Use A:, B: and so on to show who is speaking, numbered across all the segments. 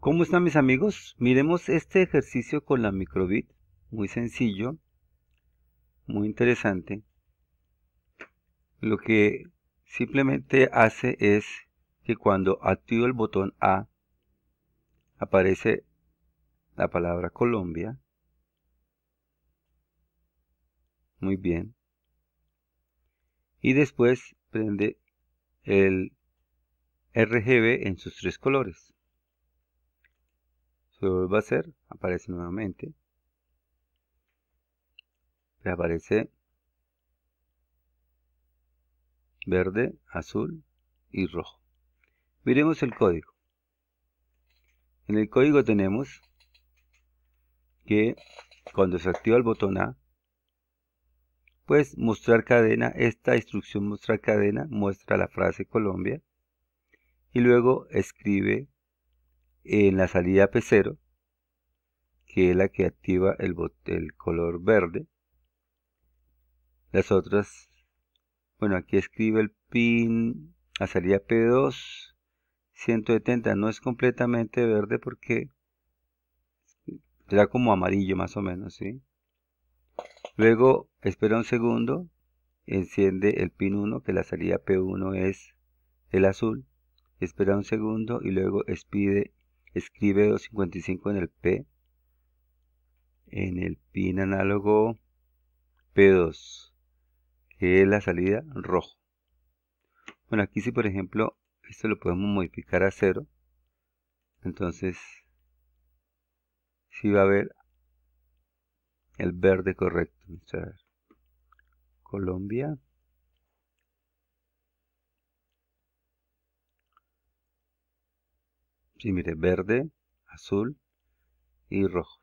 A: ¿Cómo están mis amigos? Miremos este ejercicio con la microbit, muy sencillo, muy interesante. Lo que simplemente hace es que cuando activo el botón A, aparece la palabra Colombia. Muy bien. Y después prende el RGB en sus tres colores lo vuelvo a hacer, aparece nuevamente. Aparece. verde, azul y rojo. Miremos el código. En el código tenemos que cuando se activa el botón A, pues mostrar cadena, esta instrucción mostrar cadena muestra la frase Colombia y luego escribe en la salida P0, que es la que activa el, el color verde. Las otras, bueno, aquí escribe el pin a salida P2, 170, no es completamente verde porque será como amarillo más o menos, ¿sí? Luego espera un segundo, enciende el pin 1, que la salida P1 es el azul, espera un segundo y luego expide escribe 255 en el P, en el pin análogo P2, que es la salida rojo. Bueno, aquí si por ejemplo esto lo podemos modificar a cero. entonces si va a haber el verde correcto. Colombia. Sí, mire, verde, azul y rojo.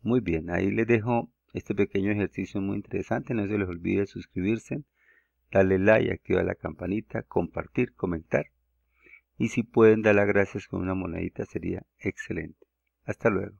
A: Muy bien, ahí les dejo este pequeño ejercicio muy interesante. No se les olvide suscribirse, darle like, activar la campanita, compartir, comentar. Y si pueden dar las gracias con una monedita sería excelente. Hasta luego.